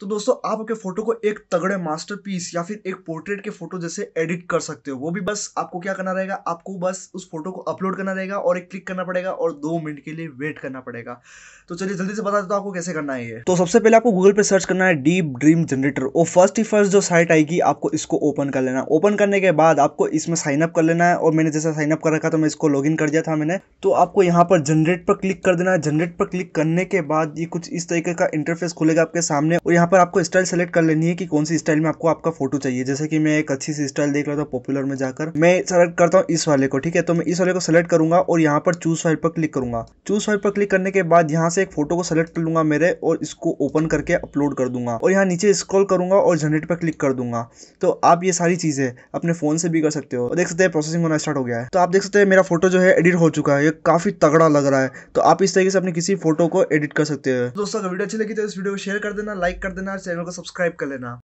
तो दोस्तों आप आपके फोटो को एक तगड़े मास्टरपीस या फिर एक पोर्ट्रेट के फोटो जैसे एडिट कर सकते हो वो भी बस आपको क्या करना रहेगा आपको बस उस फोटो को अपलोड करना रहेगा और एक क्लिक करना पड़ेगा और दो मिनट के लिए वेट करना पड़ेगा तो चलिए जल्दी से बता देता तो हूँ आपको कैसे करना है ये तो सबसे पहले आपको गूगल पर सर्च करना है डीप ड्रीम जनरेटर और फर्स्ट ही फर्स्ट जो साइट आएगी आपको इसको ओपन कर लेना ओपन करने के बाद आपको इसमें साइन अप कर लेना है और मैंने जैसा साइन अप कर रखा था मैं इसको लॉग इन कर दिया था मैंने तो आपको यहाँ पर जनरेट पर क्लिक कर देना है जनरेट पर क्लिक करने के बाद ये कुछ इस तरीके का इंटरफेस खुलेगा आपके सामने और यहाँ पर आपको स्टाइल सेलेक्ट कर लेनी है कि कौन सी स्टाइल में आपको आपका फोटो चाहिए जैसे कि मैं एक अच्छी सी स्टाइल देख रहा था पॉपुलर में जाकर मैं सेलेक्ट करता हूँ इस वाले को ठीक है तो मैं इस वाले को सेलेक्ट करूंगा और यहाँ पर चूज फाइल पर क्लिक करूंगा चूज फाइल पर क्लिक करने के बाद यहाँ से एक फोटो को सेलेक्ट कर लूंगा मेरे और इसको ओपन करके अपलोड कर दूंगा और यहाँ नीचे स्क्रॉल करूंगा और जनरेट पर क्लिक कर दूंगा तो आप ये सारी चीजें अपने फोन से भी कर सकते हो देख सकते हैं प्रोसेसिंग होना स्टार्ट हो गया है तो आप देख सकते हैं मेरा फोटो जो है एडिट हो चुका है ये काफी तगड़ा लग रहा है तो आप इस तरीके से अपनी किसी फोटो को एडिट कर सकते हो दोस्तों अगर वीडियो अच्छी लगी तो इस वीडियो को शेयर कर देना लाइक कर देना देना और चैनल को सब्सक्राइब कर लेना